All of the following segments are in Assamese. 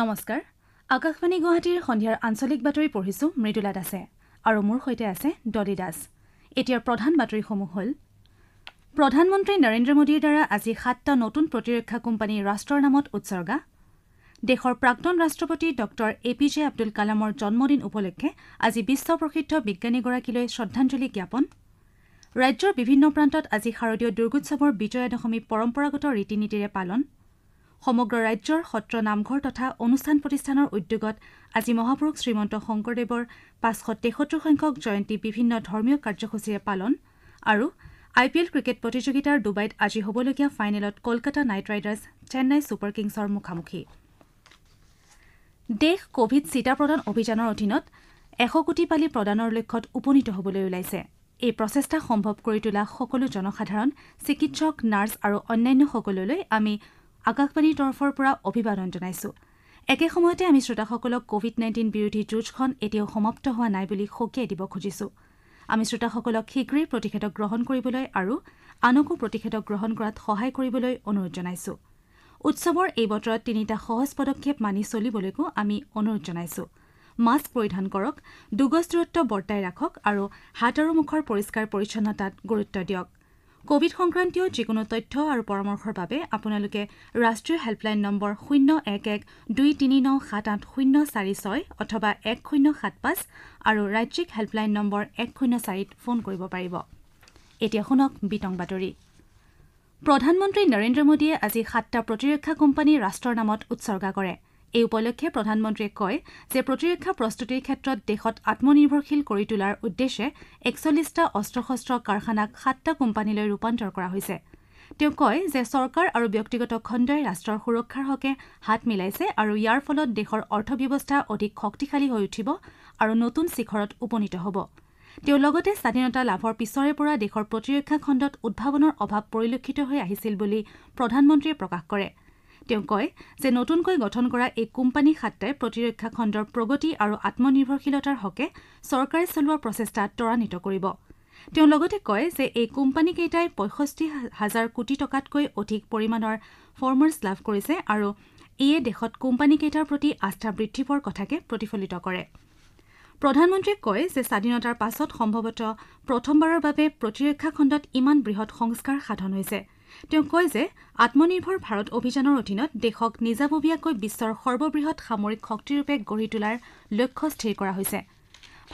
নমস্কাৰ আকাশবাণী গুৱাহাটীৰ সন্ধিয়াৰ আঞ্চলিক বাতৰি পঢ়িছো মৃদুলা দাসে আৰু মোৰ সৈতে আছে ডলি দাস এতিয়া প্ৰধান বাতৰিসমূহ হ'ল প্ৰধানমন্ত্ৰী নৰেন্দ্ৰ মোদীৰ দ্বাৰা আজি সাতটা নতুন প্ৰতিৰক্ষা কোম্পানী ৰাষ্ট্ৰৰ নামত উৎসৰ্গা দেশৰ প্ৰাক্তন ৰাষ্ট্ৰপতি ডঃ এ পি জে আব্দুল কালামৰ জন্মদিন উপলক্ষে আজি বিশ্ব প্ৰসিদ্ধ বিজ্ঞানীগৰাকীলৈ শ্ৰদ্ধাঞ্জলি জ্ঞাপন ৰাজ্যৰ বিভিন্ন প্ৰান্তত আজি শাৰদীয় দুৰ্গোৎসৱৰ বিজয়া দশমী পৰম্পৰাগত ৰীতি নীতিৰে পালন সমগ্ৰ ৰাজ্যৰ সত্ৰ নামঘৰ তথা অনুষ্ঠান প্ৰতিষ্ঠানৰ উদ্যোগত আজি মহাপুৰুষ শ্ৰীমন্ত শংকৰদেৱৰ পাঁচশ তেসত্তৰ সংখ্যক জয়ন্তী বিভিন্ন ধৰ্মীয় কাৰ্যসূচীৰে পালন আৰু আই পি এল ক্ৰিকেট প্ৰতিযোগিতাৰ ডুবাইত আজি হ'বলগীয়া ফাইনেলত Kolkata knight riders Chennai super কিংছৰ মুখামুখি দেশ কোভিড চিটা প্ৰদান অভিযানৰ অধীনত এশ কোটি পালি প্ৰদানৰ লক্ষ্যত উপনীত হ'বলৈ ওলাইছে এই প্ৰচেষ্টা সম্ভৱ কৰি তোলা সকলো জনসাধাৰণ চিকিৎসক নাৰ্ছ আৰু অন্যান্যসকললৈ আমি আকাশবাণীৰ তৰফৰ পৰা অভিবাদন জনাইছোঁ একে সময়তে আমি শ্ৰোতাসকলক কোভিড নাইণ্টিন বিৰোধী যুঁজখন এতিয়াও সমাপ্ত হোৱা নাই বুলি সকীয়াই দিব খুজিছো আমি শ্ৰোতাসকলক শীঘ্ৰেই প্ৰতিষেধক গ্ৰহণ কৰিবলৈ আৰু আনকো প্ৰতিষেধক গ্ৰহণ কৰাত সহায় কৰিবলৈ অনুৰোধ জনাইছোঁ উৎসৱৰ এই বতৰত তিনিটা সহজ পদক্ষেপ মানি চলিবলৈকো আমি অনুৰোধ জনাইছো মাস্ক পৰিধান কৰক দুগজ দূৰত্ব বৰ্তাই ৰাখক আৰু হাত আৰু মুখৰ পৰিষ্কাৰ পৰিচ্ছন্নতাত গুৰুত্ব দিয়ক কোভিড সংক্ৰান্তীয় যিকোনো তথ্য আৰু পৰামৰ্শৰ বাবে আপোনালোকে ৰাষ্ট্ৰীয় হেল্পলাইন নম্বৰ শূন্য এক এক দুই তিনি ন সাত আঠ শূন্য চাৰি ছয় অথবা এক শূন্য সাত পাঁচ আৰু ৰাজ্যিক হেল্পলাইন নম্বৰ এক শূন্য চাৰিত ফোন কৰিব পাৰিব প্ৰধানমন্ত্ৰী নৰেন্দ্ৰ মোদীয়ে আজি সাতটা প্ৰতিৰক্ষা কোম্পানী ৰাষ্ট্ৰৰ নামত উৎসৰ্গা কৰিছে এই উপলক্ষে প্ৰধানমন্ত্ৰীয়ে কয় যে প্ৰতিৰক্ষা প্ৰস্তুতিৰ ক্ষেত্ৰত দেশত আমনিৰ্ভৰশীল কৰি তোলাৰ উদ্দেশ্যে একচল্লিছটা অস্ত্ৰ শস্ত্ৰ কাৰখানাক সাতটা কোম্পানীলৈ ৰূপান্তৰ কৰা হৈছে তেওঁ কয় যে চৰকাৰ আৰু ব্যক্তিগত খণ্ডই ৰাষ্ট্ৰৰ সুৰক্ষাৰ হকে হাত মিলাইছে আৰু ইয়াৰ ফলত দেশৰ অৰ্থব্যৱস্থা অধিক শক্তিশালী হৈ উঠিব আৰু নতুন শিখৰত উপনীত হ'ব তেওঁ লগতে স্বাধীনতা লাভৰ পিছৰে পৰা দেশৰ প্ৰতিৰক্ষা খণ্ডত উদ্ভাৱনৰ অভাৱ পৰিলক্ষিত হৈ আহিছিল বুলি প্ৰধানমন্ত্ৰীয়ে প্ৰকাশ কৰিছে তেওঁ কয় যে নতুনকৈ গঠন কৰা এই কোম্পানী সাতটাই প্ৰতিৰক্ষা খণ্ডৰ প্ৰগতি আৰু আত্মনিৰ্ভৰশীলতাৰ হকে চৰকাৰে চলোৱা প্ৰচেষ্টা ত্বৰান্বিত কৰিব তেওঁ লগতে কয় যে এই কোম্পানীকেইটাই পঁয়ষষ্ঠি হাজাৰ কোটি টকাতকৈ অধিক পৰিমাণৰ ফৰ্মাৰ্ছ লাভ কৰিছে আৰু ইয়ে দেশত কোম্পানীকেইটাৰ প্ৰতি আস্থা বৃদ্ধি পোৱাৰ কথাকে প্ৰতিফলিত কৰে প্ৰধানমন্ত্ৰীয়ে কয় যে স্বাধীনতাৰ পাছত সম্ভৱতঃ প্ৰথমবাৰৰ বাবে প্ৰতিৰক্ষা খণ্ডত ইমান বৃহৎ সংস্কাৰ সাধন হৈছে তেওঁ কয় যে আত্মনিৰ্ভৰ ভাৰত অভিযানৰ অধীনত দেশক নিজাববীয়াকৈ বিশ্বৰ সৰ্ববৃহৎ সামৰিক শক্তিৰূপে গঢ়ি তোলাৰ লক্ষ্য স্থিৰ কৰা হৈছে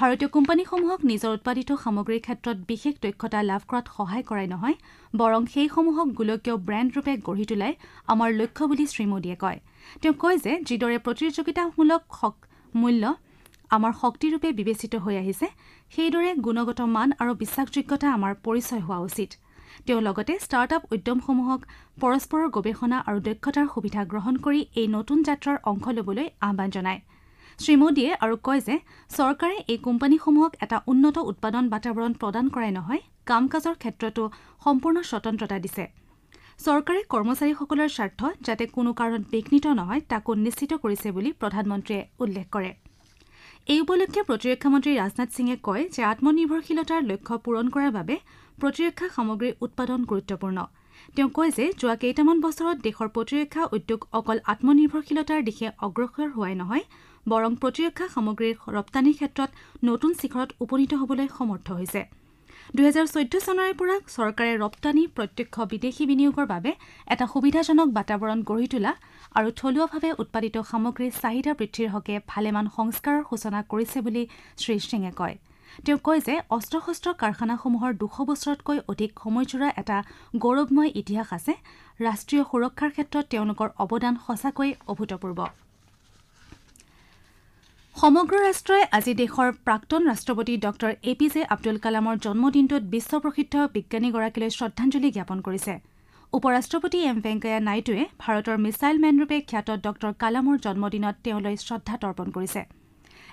ভাৰতীয় কোম্পানীসমূহক নিজৰ উৎপাদিত সামগ্ৰীৰ ক্ষেত্ৰত বিশেষ দক্ষতা লাভ কৰাত সহায় কৰাই নহয় বৰং সেইসমূহক গোলকীয় ব্ৰেণ্ডৰূপে গঢ়ি তোলাই আমাৰ লক্ষ্য বুলি শ্ৰীমোদীয়ে কয় তেওঁ কয় যে যিদৰে প্ৰতিযোগিতামূলক মূল্য আমাৰ শক্তিৰূপে বিবেচিত হৈ আহিছে সেইদৰে গুণগত মান আৰু বিশ্বাসযোগ্যতা আমাৰ পৰিচয় হোৱা উচিত তেওঁ লগতে ষ্টাৰ্টআপ উদ্যমসমূহক পৰস্পৰৰ গৱেষণা আৰু দক্ষতাৰ সুবিধা গ্ৰহণ কৰি এই নতুন যাত্ৰাৰ অংশ ল'বলৈ আহান জনায় শ্ৰীমোদীয়ে আৰু কয় যে চৰকাৰে এই কোম্পানীসমূহক এটা উন্নত উৎপাদন বাতাবৰণ প্ৰদান কৰাই নহয় কাম কাজৰ ক্ষেত্ৰতো সম্পূৰ্ণ স্বতন্ত্ৰতা দিছে চৰকাৰে কৰ্মচাৰীসকলৰ স্বাৰ্থ যাতে কোনো কাৰণত বিঘ্নিত নহয় তাকো নিশ্চিত কৰিছে বুলি প্ৰধানমন্ত্ৰীয়ে উল্লেখ কৰিছে এই উপলক্ষে প্ৰতিৰক্ষা মন্ত্ৰী ৰাজনাথ সিঙে কয় যে আত্মনিৰ্ভৰশীলতাৰ লক্ষ্য পূৰণ কৰাৰ বাবে প্ৰতিৰক্ষা সামগ্ৰী উৎপাদন গুৰুত্বপূৰ্ণ তেওঁ কয় যে যোৱা কেইটামান বছৰত দেশৰ প্ৰতিৰক্ষা উদ্যোগ অকল আত্মনিৰ্ভৰশীলতাৰ দিশে অগ্ৰসৰ হোৱাই নহয় বৰং প্ৰতিৰক্ষা সামগ্ৰীৰ ৰপ্তানিৰ ক্ষেত্ৰত নতুন শিখৰত উপনীত হ'বলৈ সমৰ্থ হৈছে দুহেজাৰ চৈধ্য চনৰে পৰা চৰকাৰে ৰপ্তানি প্ৰত্যক্ষ বিদেশী বিনিয়োগৰ বাবে এটা সুবিধাজনক বাতাবৰণ গঢ়ি তোলা আৰু থলুৱাভাৱে উৎপাদিত সামগ্ৰীৰ চাহিদা বৃদ্ধিৰ হকে ভালেমান সংস্কাৰৰ সূচনা কৰিছে বুলি শ্ৰীসিঙে কয় তেওঁ কয় যে অস্ত্ৰ শস্ত্ৰ কাৰখানাসমূহৰ দুশ বছৰতকৈ অধিক সময়জোৰা এটা গৌৰৱময় ইতিহাস আছে ৰাষ্ট্ৰীয় সুৰক্ষাৰ ক্ষেত্ৰত তেওঁলোকৰ অৱদান সঁচাকৈ অভূতপূৰ্ব সমগ্ৰ ৰাষ্ট্ৰই আজি দেশৰ প্ৰাক্তন ৰাষ্ট্ৰপতি ডঃ এ পি জে আব্দুল কালামৰ জন্মদিনটোত বিশ্ব প্ৰসিদ্ধ বিজ্ঞানীগৰাকীলৈ শ্ৰদ্ধাঞ্জলি জ্ঞাপন কৰিছে উপ ৰাষ্ট্ৰপতি এম ভেংকায়া নাইডুৱে ভাৰতৰ মিছাইল মেনৰূপে খ্যাত ডঃ কালামৰ জন্মদিনত তেওঁলৈ শ্ৰদ্ধা তৰ্পণ কৰিছে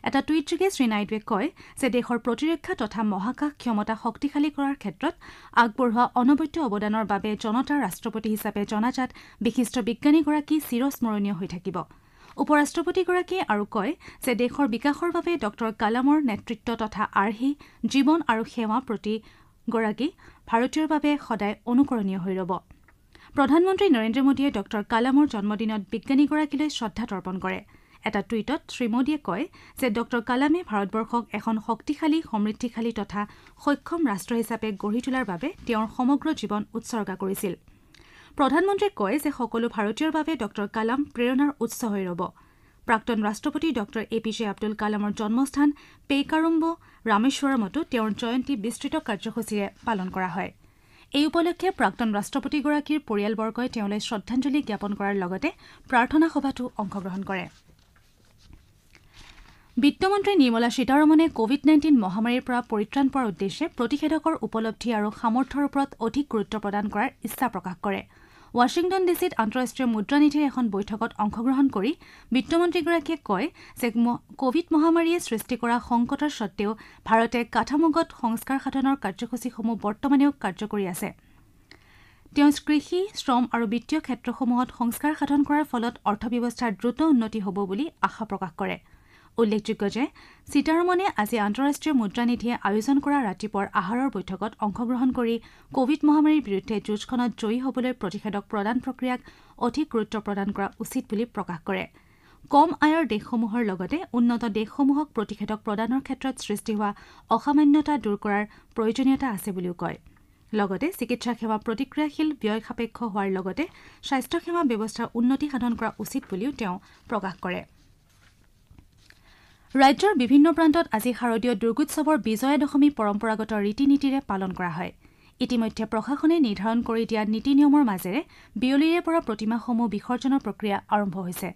এটা টুইটযোগে শ্ৰীনাইডুৱে কয় যে দেশৰ প্ৰতিৰক্ষা তথা মহাকাশ ক্ষমতা শক্তিশালী কৰাৰ ক্ষেত্ৰত আগবঢ়োৱা অনবদ্য অৱদানৰ বাবে জনতাৰ ৰাষ্ট্ৰপতি হিচাপে জনাজাত বিশিষ্ট বিজ্ঞানীগৰাকী চিৰস্মৰণীয় হৈ থাকিব উপ ৰাষ্ট্ৰপতিগৰাকীয়ে আৰু কয় যে দেশৰ বিকাশৰ বাবে ডঃ কালামৰ নেতৃত্ব তথা আৰ্হি জীৱন আৰু সেৱা প্ৰতিগৰাকী ভাৰতীয়ৰ বাবে সদায় অনুকৰণীয় হৈ ৰ'ব প্ৰধানমন্ত্ৰী নৰেন্দ্ৰ মোদীয়ে ডঃ কালামৰ জন্মদিনত বিজ্ঞানীগৰাকীলৈ শ্ৰদ্ধা তৰ্পণ কৰে এটা টুইটত শ্ৰীমোদীয়ে কয় যে ডঃ কালামে ভাৰতবৰ্ষক এখন শক্তিশালী সমৃদ্ধিশালী তথা সক্ষম ৰাষ্ট্ৰ হিচাপে গঢ়ি তোলাৰ বাবে তেওঁৰ সমগ্ৰ জীৱন উৎসৰ্গা কৰিছিল প্ৰধানমন্ত্ৰীয়ে কয় যে সকলো ভাৰতীয়ৰ বাবে ডঃ কালাম প্ৰেৰণাৰ উৎস হৈ ৰ'ব প্ৰাক্তন ৰাষ্ট্ৰপতি ডঃ এ পি জে আব্দুল কালামৰ জন্মস্থান পেইকাৰুম্ব ৰামেশ্বৰমতো তেওঁৰ জয়ন্তী বিস্তৃত কাৰ্যসূচীৰে পালন কৰা হয় এই উপলক্ষে প্ৰাক্তন ৰাষ্ট্ৰপতিগৰাকীৰ পৰিয়ালবৰ্গই তেওঁলৈ শ্ৰদ্ধাঞ্জলি জ্ঞাপন কৰাৰ লগতে প্ৰাৰ্থনা সভাতো অংশগ্ৰহণ কৰে বিত্তমন্ত্ৰী নিৰ্মলা সীতাৰমণে কোভিড নাইণ্টিন মহামাৰীৰ পৰা পৰিত্ৰাণ পোৱাৰ উদ্দেশ্যে প্ৰতিষেধকৰ উপলব্ধি আৰু সামৰ্থ্যৰ ওপৰত অধিক গুৰুত্ব প্ৰদান কৰাৰ ইচ্ছা প্ৰকাশ কৰিছে ৱাশ্বিংটন ডিচিত আন্তঃৰাষ্ট্ৰীয় মুদ্ৰানীতিৰ এখন বৈঠকত অংশগ্ৰহণ কৰি বিত্তমন্ত্ৰীগৰাকীয়ে কয় যে কোভিড মহামাৰীয়ে সৃষ্টি কৰা সংকটৰ স্বত্তেও ভাৰতে কাঠামগত সংস্কাৰ সাধনৰ কাৰ্যসূচীসমূহ বৰ্তমানেও কাৰ্যকৰী আছে তেওঁ কৃষি শ্ৰম আৰু বিত্তীয় ক্ষেত্ৰসমূহত সংস্কাৰ সাধন কৰাৰ ফলত অৰ্থব্যৱস্থাৰ দ্ৰুত উন্নতি হ'ব বুলি আশা প্ৰকাশ কৰিছে উল্লেখযোগ্য যে সীতাৰমণে আজি আন্তঃৰাষ্ট্ৰীয় মুদ্ৰানিধিয়ে আয়োজন কৰা ৰাতিপুৱাৰ আহাৰৰ বৈঠকত অংশগ্ৰহণ কৰি কোভিড মহামাৰীৰ বিৰুদ্ধে যুঁজখনত জয়ী হ'বলৈ প্ৰতিষেধক প্ৰদান প্ৰক্ৰিয়াক অধিক গুৰুত্ব প্ৰদান কৰা উচিত বুলি প্ৰকাশ কৰে কম আয়ৰ দেশসমূহৰ লগতে উন্নত দেশসমূহক প্ৰতিষেধক প্ৰদানৰ ক্ষেত্ৰত সৃষ্টি হোৱা অসামান্যতা দূৰ কৰাৰ প্ৰয়োজনীয়তা আছে বুলিও কয় লগতে চিকিৎসা সেৱা প্ৰতিক্ৰিয়াশীল ব্যয় সাপেক্ষ হোৱাৰ লগতে স্বাস্থ্যসেৱা ব্যৱস্থাৰ উন্নতি সাধন কৰা উচিত বুলিও তেওঁ প্ৰকাশ কৰিছে ৰাজ্যৰ বিভিন্ন প্ৰান্তত আজি শাৰদীয় দুৰ্গোৎসৱৰ বিজয়া দশমী পৰম্পৰাগত ৰীতি নীতিৰে পালন কৰা হয় ইতিমধ্যে প্ৰশাসনে নিৰ্ধাৰণ কৰি দিয়া নীতি নিয়মৰ মাজেৰে বিয়লিৰে পৰা প্ৰতিমাসমূহ বিসৰ্জনৰ প্ৰক্ৰিয়া আৰম্ভ হৈছে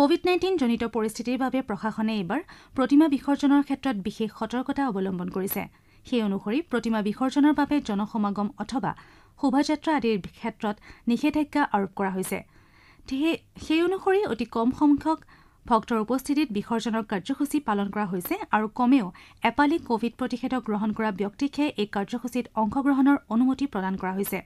কোভিড নাইণ্টিনজনিত পৰিস্থিতিৰ বাবে প্ৰশাসনে এইবাৰ প্ৰতিমা বিসৰ্জনৰ ক্ষেত্ৰত বিশেষ সতৰ্কতা অৱলম্বন কৰিছে সেই অনুসৰি প্ৰতিমা বিসৰ্জনৰ বাবে জনসমাগম অথবা শোভাযাত্ৰা আদিৰ ক্ষেত্ৰত নিষেধাজ্ঞা আৰোপ কৰা হৈছে সেই অনুসৰি অতি কম সংখ্যক ভক্তৰ উপস্থিতিত বিসৰ্জনৰ কাৰ্যসূচী পালন কৰা হৈছে আৰু কমেও এপালি কোভিড প্ৰতিষেধক গ্ৰহণ কৰা ব্যক্তিকহে এই কাৰ্যসূচীত অংশগ্ৰহণৰ অনুমতি প্ৰদান কৰা হৈছে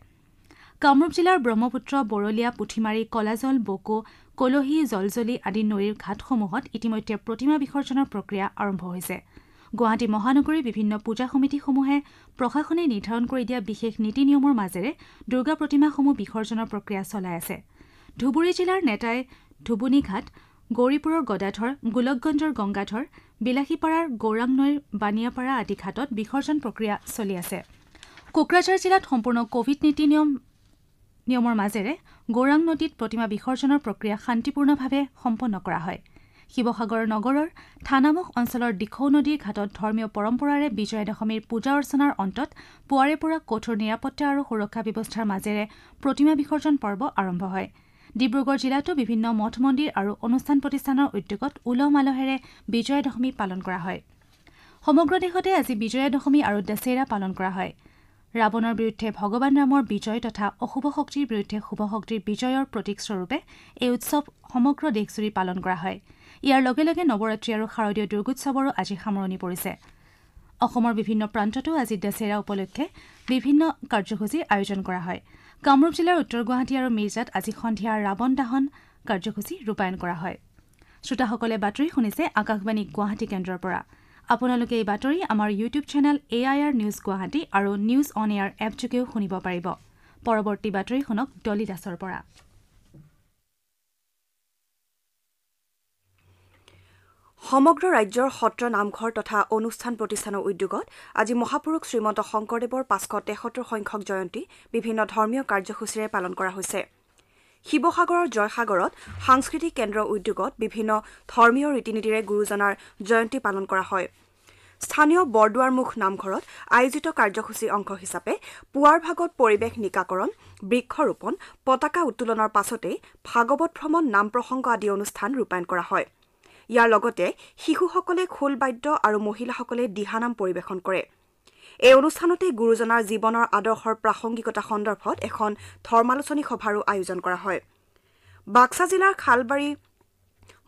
কামৰূপ জিলাৰ ব্ৰহ্মপুত্ৰ বৰলীয়া পুথিমাৰী কলাজল বকো কলহী জলজলি আদি নৈৰ ঘাটসমূহত ইতিমধ্যে প্ৰতিমা বিসৰ্জনৰ প্ৰক্ৰিয়া আৰম্ভ হৈছে গুৱাহাটী মহানগৰীৰ বিভিন্ন পূজা সমিতিসমূহে প্ৰশাসনে নিৰ্ধাৰণ কৰি দিয়া বিশেষ নীতি নিয়মৰ মাজেৰে দুৰ্গা প্ৰতিমাসমূহ বিসৰ্জনৰ প্ৰক্ৰিয়া চলাই আছে ধুবুৰী জিলাৰ নেতাই ধুবুনীঘাট গৌৰীপুৰৰ গদাধৰ গোলকগঞ্জৰ গংগাধৰ বিলাসীপাৰাৰ গৌৰাং নৈৰ বানিয়াপাৰা আদি ঘাটত বিসৰ্জন প্ৰক্ৰিয়া চলি আছে কোকৰাঝাৰ জিলাত সম্পূৰ্ণ কোভিড নীতি নিয়ম নিয়মৰ মাজেৰে গৌৰাং নদীত প্ৰতিমা বিসৰ্জনৰ প্ৰক্ৰিয়া শান্তিপূৰ্ণভাৱে সম্পন্ন কৰা হয় শিৱসাগৰ নগৰৰ থানামুখ অঞ্চলৰ দিখৌ নদীৰ ঘাটত ধৰ্মীয় পৰম্পৰাৰে বিজয়া দশমীৰ পূজা অৰ্চনাৰ অন্তত পুৱাৰে পৰা কঠোৰ নিৰাপত্তা আৰু সুৰক্ষা ব্যৱস্থাৰ মাজেৰে প্ৰতিমা বিসৰ্জন পৰ্ব আৰম্ভ হয় ডিব্ৰুগড় জিলাতো বিভিন্ন মঠ মন্দিৰ আৰু অনুষ্ঠান প্ৰতিষ্ঠানৰ উদ্যোগত উলহ মালহেৰে বিজয়া দশমী পালন কৰা হয় সমগ্ৰ দেশতে আজি বিজয়া দশমী আৰু দশেৰা পালন কৰা হয় ৰাৱণৰ বিৰুদ্ধে ভগৱান ৰামৰ বিজয় তথা অশুভ শক্তিৰ বিৰুদ্ধে শুভ শক্তিৰ বিজয়ৰ প্ৰতীকস্বৰূপে এই উৎসৱ সমগ্ৰ দেশজুৰি পালন কৰা হয় ইয়াৰ লগে লগে নৱৰাত্ৰি আৰু শাৰদীয় দুৰ্গোৎসৱৰো আজি সামৰণি পৰিছে অসমৰ বিভিন্ন প্ৰান্ততো আজি দশেৰা উপলক্ষে বিভিন্ন কাৰ্যসূচীৰ আয়োজন কৰা হয় কামৰূপ জিলাৰ উত্তৰ গুৱাহাটী আৰু মিৰ্জাত আজি সন্ধিয়া ৰাৱণ দাহন কাৰ্যসূচী ৰূপায়ণ কৰা হয় শ্ৰোতাসকলে বাতৰি শুনিছে আকাশবাণী গুৱাহাটী কেন্দ্ৰৰ পৰা আপোনালোকে এই বাতৰি আমাৰ YouTube channel A I R news Guwahati আৰু নিউজ অন এয়াৰ এপযোগেও শুনিব পাৰিব পৰৱৰ্তী বাতৰি শুনক ডলি দাসৰ পৰা সমগ্ৰ ৰাজ্যৰ সত্ৰ নামঘৰ তথা অনুষ্ঠান প্ৰতিষ্ঠানৰ উদ্যোগত আজি মহাপুৰুষ শ্ৰীমন্ত শংকৰদেৱৰ পাঁচশ তেসত্তৰ সংখ্যক জয়ন্তী বিভিন্ন ধৰ্মীয় কাৰ্যসূচীৰে পালন কৰা হৈছে শিৱসাগৰৰ জয়সাগৰত সাংস্কৃতিক কেন্দ্ৰৰ উদ্যোগত বিভিন্ন ধৰ্মীয় ৰীতি নীতিৰে গুৰুজনাৰ জয়ন্তী পালন কৰা হয় স্থানীয় বৰদুৱাৰমুখ নামঘৰত আয়োজিত কাৰ্যসূচী অংশ হিচাপে পুৱাৰ ভাগত পৰিৱেশ নিকাকৰণ বৃক্ষৰোপণ পতাকা উত্তোলনৰ পাছতেই ভাগৱত ভ্ৰমণ নাম প্ৰসংগ আদি অনুষ্ঠান ৰূপায়ণ কৰা হয় ইয়াৰ লগতে শিশুসকলে খোল বাদ্য আৰু মহিলাসকলে দিহানাম পৰিৱেশন কৰে এই অনুষ্ঠানতে গুৰুজনাৰ জীৱনৰ আদৰ্শৰ প্ৰাসংগিকতা সন্দৰ্ভত এখন ধৰ্মালোচনী সভাৰো আয়োজন কৰা হয় বাক্সা জিলাৰ খালবাৰী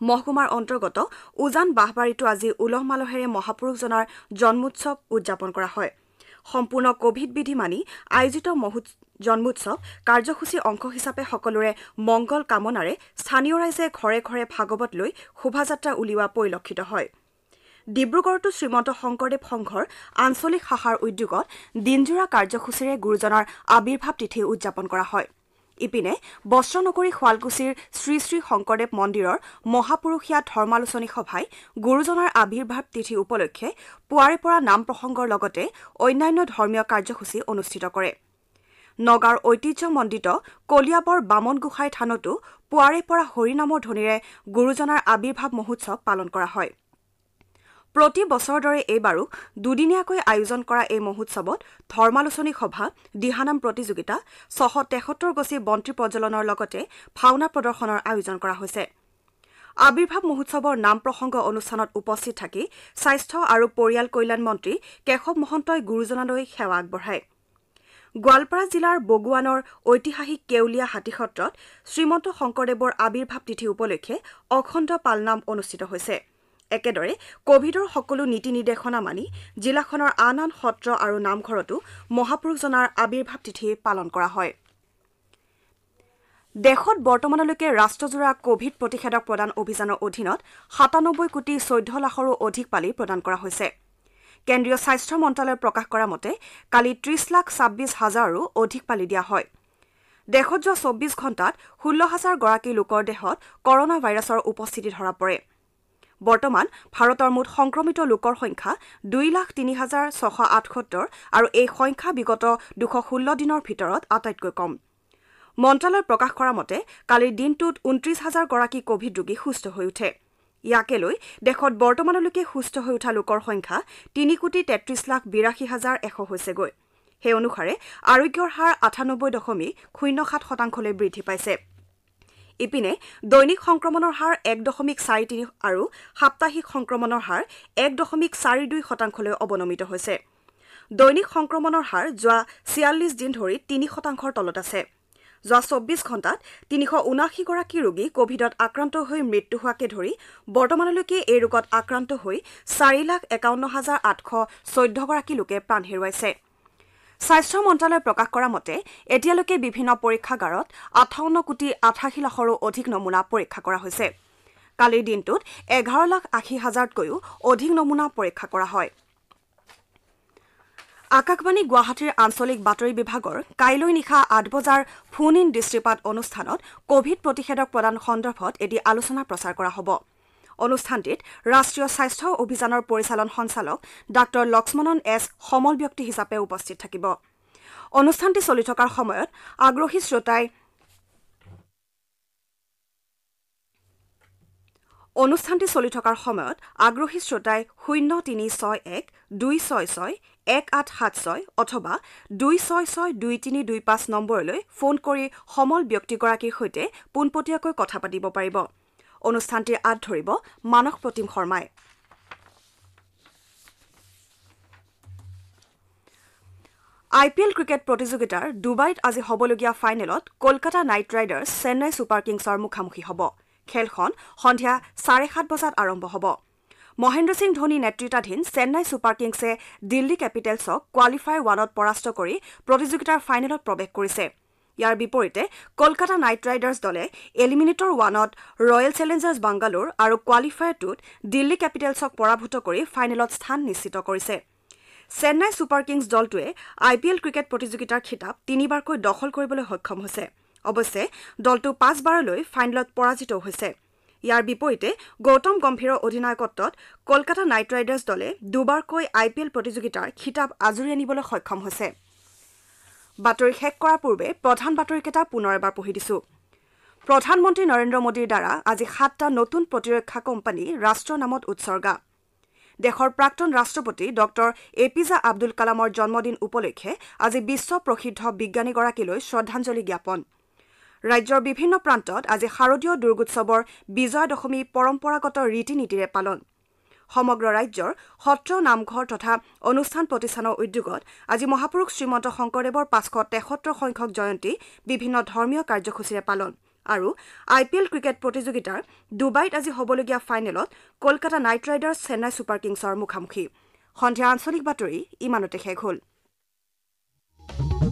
মহকুমাৰ অন্তৰ্গত উজান বাহবাৰীতো আজি উলহ মালহেৰে মহাপুৰুষজনাৰ জন্মোৎসৱ উদযাপন কৰা হয় সম্পূৰ্ণ কভিড বিধি মানি আয়োজিত জন্মোৎসৱ কাৰ্যসূচী অংশ হিচাপে সকলোৰে মংগল কামনাৰে স্থানীয় ৰাইজে ঘৰে ঘৰে ভাগৱত লৈ শোভাযাত্ৰা উলিওৱা পৰিলক্ষিত হয় ডিব্ৰুগড়তো শ্ৰীমন্ত শংকৰদেৱ সংঘৰ আঞ্চলিক শাখাৰ উদ্যোগত দিনজোৰা কাৰ্যসূচীৰে গুৰুজনাৰ আৱিৰ্ভাৱ তিথি উদযাপন কৰা হয় ইপিনে বস্ত্ৰনগৰী শুৱালকুছিৰ শ্ৰী শ্ৰী শংকৰদেৱ মন্দিৰৰ মহাপুৰুষীয়া ধৰ্মালোচনী সভাই গুৰুজনাৰ আৱিৰ্ভাৱ তিথি উপলক্ষে পুৱাৰে পৰা নাম প্ৰসংগৰ লগতে অন্যান্য ধৰ্মীয় কাৰ্যসূচী অনুষ্ঠিত কৰিছে নগাঁৱৰ ঐতিহ্যমণ্ডিত কলিয়াবৰ বামন গোসাঁই থানতো পুৱাৰে পৰা হৰিনামৰ ধ্বনিৰে গুৰুজনাৰ আবিৰ্ভাৱ মহোৎসৱ পালন কৰা হয় প্ৰতি বছৰৰ দৰে এইবাৰো দুদিনীয়াকৈ আয়োজন কৰা এই মহোৎসৱত ধৰ্মালোচনী সভা দিহানাম প্ৰতিযোগিতা ছশ তেসত্তৰ গছি বন্তি প্ৰজ্বলনৰ লগতে ভাওনা প্ৰদৰ্শনৰ আয়োজন কৰা হৈছে আৱিৰ্ভাৱ মহোৎসৱৰ নাম প্ৰসংগ অনুষ্ঠানত উপস্থিত থাকি স্বাস্থ্য আৰু পৰিয়াল কল্যাণ মন্ত্ৰী কেশৱ মহন্তই গুৰুজনালৈ সেৱা আগবঢ়ায় গোৱালপাৰা জিলাৰ বগুৱানৰ ঐতিহাসিক কেউলীয়া হাতীসত্ৰত শ্ৰীমন্ত শংকৰদেৱৰ আৱিৰ্ভাৱ তিথি উপলক্ষে অখণ্ড পালনাম অনুষ্ঠিত হৈছে একেদৰে কভিডৰ সকলো নীতি নিৰ্দেশনা মানি জিলাখনৰ আন আন সত্ৰ আৰু নামঘৰতো মহাপুৰুষজনাৰ আৱিৰ্ভাৱ তিথি পালন কৰা হয় দেশত বৰ্তমানলৈকে ৰাষ্ট্ৰজোৰা কভিড প্ৰতিষেধক প্ৰদান অভিযানৰ অধীনত সাতানব্বৈ কোটি চৈধ্য লাখৰো অধিক পালি প্ৰদান কৰা হৈছে কেন্দ্ৰীয় স্বাস্থ্য মন্ত্ৰালয়ে প্ৰকাশ কৰা মতে কালি ত্ৰিছ লাখ ছাব্বিছ হাজাৰৰো অধিক পালি দিয়া হয় দেশত যোৱা চৌব্বিছ ঘণ্টাত ষোল্ল হাজাৰগৰাকী লোকৰ দেহত কৰনা ভাইৰাছৰ উপস্থিতি ধৰা পৰে বৰ্তমান ভাৰতৰ মুঠ সংক্ৰমিত লোকৰ সংখ্যা দুই লাখ তিনি হাজাৰ ছশ আঠসত্তৰ আৰু এই সংখ্যা বিগত দুশ ষোল্ল দিনৰ ভিতৰত আটাইতকৈ কম মন্ত্ৰালয়ে প্ৰকাশ কৰা মতে কালিৰ দিনটোত ঊনত্ৰিছ হাজাৰগৰাকী গৰাকী ৰোগী সুস্থ হৈ উঠে ইয়াকে লৈ দেশত বৰ্তমানলৈকে সুস্থ হৈ উঠা লোকৰ সংখ্যা তিনি কোটি তেত্ৰিছ লাখ বিৰাশী হাজাৰ এশ হৈছেগৈ সেই অনুসাৰে আৰোগ্যৰ হাৰ আঠানব্বৈ দশমিক শূন্য সাত শতাংশলৈ বৃদ্ধি পাইছে ইপিনে দৈনিক সংক্ৰমণৰ হাৰ এক দশমিক চাৰি তিনি আৰু সাপ্তাহিক সংক্ৰমণৰ হাৰ এক দশমিক চাৰি দুই শতাংশলৈ অৱনমিত হৈছে দৈনিক সংক্ৰমণৰ হাৰ যোৱা ছিয়াল্লিছ দিন ধৰি তিনি শতাংশৰ তলত আছে যোৱা চৌব্বিছ ঘণ্টাত তিনিশ ঊনাশীগৰাকী ৰোগী কভিডত আক্ৰান্ত হৈ মৃত্যু হোৱাকে ধৰি বৰ্তমানলৈকে এই ৰোগত আক্ৰান্ত হৈ চাৰি লাখ একাৱন্ন হাজাৰ আঠশ চৈধ্যগৰাকী লোকে প্ৰাণ হেৰুৱাইছে স্বাস্থ্য মন্ত্ৰালয়ে প্ৰকাশ কৰা মতে এতিয়ালৈকে বিভিন্ন পৰীক্ষাগাৰত আঠাৱন্ন কোটি আঠাশী লাখৰো অধিক নমুনা পৰীক্ষা কৰা হৈছে কালিৰ দিনটোত এঘাৰ লাখ আশী হাজাৰতকৈও অধিক নমুনা পৰীক্ষা কৰা হয় আকাশবাণী গুৱাহাটীৰ আঞ্চলিক বাতৰি বিভাগৰ কাইলৈ নিশা আঠ বজাৰ ফোন ইন দৃষ্টিপাত অনুষ্ঠানত কোভিড প্ৰতিষেধক প্ৰদান সন্দৰ্ভত এটি আলোচনা প্ৰচাৰ কৰা হ'ব অনুষ্ঠানটিত ৰাষ্ট্ৰীয় স্বাস্থ্য অভিযানৰ পৰিচালন সঞ্চালক ডাঃ লক্ষ্মণন এছ সমল ব্যক্তি হিচাপে উপস্থিত থাকিব অনুষ্ঠানটি চলি থকাৰ সময়ত আগ্ৰহী শ্ৰোতাই অনুষ্ঠানটি চলি থকাৰ সময়ত আগ্ৰহী শ্ৰোতাই শূন্য তিনি ছয় এক দুই ছয় ছয় এক আঠ সাত ছয় অথবা দুই ছয় ছয় দুই তিনি দুই পাঁচ নম্বৰলৈ ফোন কৰি সমল ব্যক্তিগৰাকীৰ সৈতে পোনপটীয়াকৈ কথা পাতিব পাৰিব অনুষ্ঠানটিৰ আঁত ধৰিব মানস প্ৰতিম শৰ্মাই আই পি এল ক্ৰিকেট প্ৰতিযোগিতাৰ ডুবাইত আজি হ'বলগীয়া ফাইনেলত Kolkata knight riders Chennai super কিংছৰ মুখামুখি হ'ব খেলখন সন্ধিয়া চাৰে সাত বজাত আৰম্ভ হ'ব মহেন্দ্ৰ সিং ধোনী নেতৃতাধীন চেন্নাই ছুপাৰ কিংছে দিল্লী কেপিটেলছক কোৱালিফায়াৰ ৱানত পৰাস্ত কৰি প্ৰতিযোগিতাৰ ফাইনেলত প্ৰৱেশ কৰিছে ইয়াৰ বিপৰীতে কলকাতা নাইট ৰাইডাৰ্ছ দলে এলিমিনেটৰ ওৱানত ৰয়েল চেলেঞ্জাৰ্ছ বাংগালোৰ আৰু কোৱালিফায়াৰ টুত দিল্লী কেপিটেলছক পৰাভূত কৰি ফাইনেলত স্থান নিশ্চিত কৰিছে চেন্নাই ছুপাৰ কিংছ দলটোৱে আই পি এল ক্ৰিকেট প্ৰতিযোগিতাৰ খিতাপ তিনিবাৰকৈ দখল কৰিবলৈ সক্ষম হৈছে অৱশ্যে দলটো পাঁচবাৰলৈ ফাইনেলত পৰাজিত হৈছে ইয়াৰ বিপৰীতে গৌতম গম্ভীৰৰ অধিনায়কত্বত কলকাতা নাইট ৰাইডাৰ্ছ দলে দুবাৰকৈ আই পি এল প্ৰতিযোগিতাৰ খিতাপ আজৰি আনিবলৈ সক্ষম হৈছে প্ৰধানমন্ত্ৰী নৰেন্দ্ৰ মোদীৰ দ্বাৰা আজি সাতটা নতুন প্ৰতিৰক্ষা কোম্পানী ৰাষ্ট্ৰৰ নামত উৎসৰ্গা দেশৰ প্ৰাক্তন ৰাষ্ট্ৰপতি ডঃ এ পি জে আব্দুল কালামৰ জন্মদিন উপলক্ষে আজি বিশ্ব প্ৰসিদ্ধ বিজ্ঞানীগৰাকীলৈ শ্ৰদ্ধাঞ্জলি জ্ঞাপন ৰাজ্যৰ বিভিন্ন প্ৰান্তত আজি শাৰদীয় দুৰ্গোৎসৱৰ বিজয়া দশমী পৰম্পৰাগত ৰীতি নীতিৰে পালন সমগ্ৰ ৰাজ্যৰ সত্ৰ নামঘৰ তথা অনুষ্ঠান প্ৰতিষ্ঠানৰ উদ্যোগত আজি মহাপুৰুষ শ্ৰীমন্ত শংকৰদেৱৰ পাঁচশ তেসত্তৰ সংখ্যক জয়ন্তী বিভিন্ন ধৰ্মীয় কাৰ্যসূচীৰে পালন আৰু আই পি এল ক্ৰিকেট প্ৰতিযোগিতাৰ ডুবাইত আজি হ'বলগীয়া ফাইনেলত Kolkata knight riders Chennai super কিংছৰ মুখামুখি সন্ধিয়া আঞ্চলিক বাতৰি ইমানতে শেষ হ'ল